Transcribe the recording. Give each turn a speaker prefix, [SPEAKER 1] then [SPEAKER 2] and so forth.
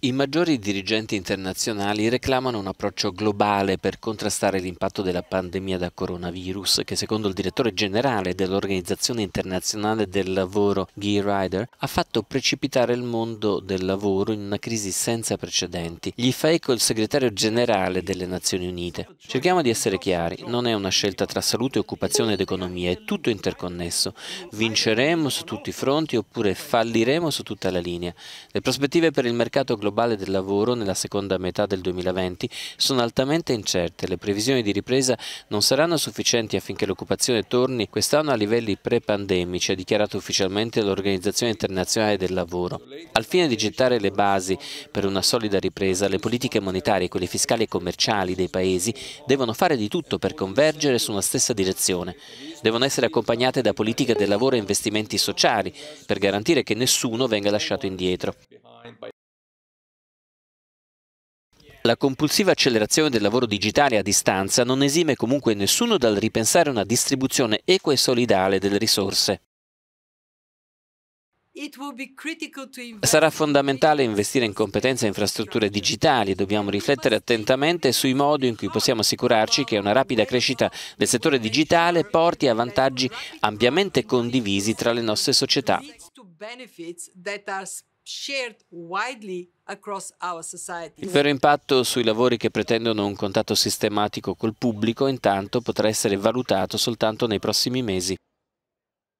[SPEAKER 1] I maggiori dirigenti internazionali reclamano un approccio globale per contrastare l'impatto della pandemia da coronavirus che secondo il direttore generale dell'Organizzazione Internazionale del Lavoro Guy Ryder ha fatto precipitare il mondo del lavoro in una crisi senza precedenti. Gli fa eco il segretario generale delle Nazioni Unite. Cerchiamo di essere chiari, non è una scelta tra salute, occupazione ed economia, è tutto interconnesso. Vinceremo su tutti i fronti oppure falliremo su tutta la linea. Le prospettive per il mercato globale globale del lavoro nella seconda metà del 2020 sono altamente incerte. Le previsioni di ripresa non saranno sufficienti affinché l'occupazione torni quest'anno a livelli pre-pandemici, ha dichiarato ufficialmente l'Organizzazione Internazionale del Lavoro. Al fine di gettare le basi per una solida ripresa, le politiche monetarie, quelle fiscali e commerciali dei paesi devono fare di tutto per convergere su una stessa direzione. Devono essere accompagnate da politiche del lavoro e investimenti sociali per garantire che nessuno venga lasciato indietro. La compulsiva accelerazione del lavoro digitale a distanza non esime comunque nessuno dal ripensare una distribuzione equa e solidale delle risorse. Sarà fondamentale investire in competenze e infrastrutture digitali, e dobbiamo riflettere attentamente sui modi in cui possiamo assicurarci che una rapida crescita del settore digitale porti a vantaggi ampiamente condivisi tra le nostre società. Il vero impatto sui lavori che pretendono un contatto sistematico col pubblico intanto potrà essere valutato soltanto nei prossimi mesi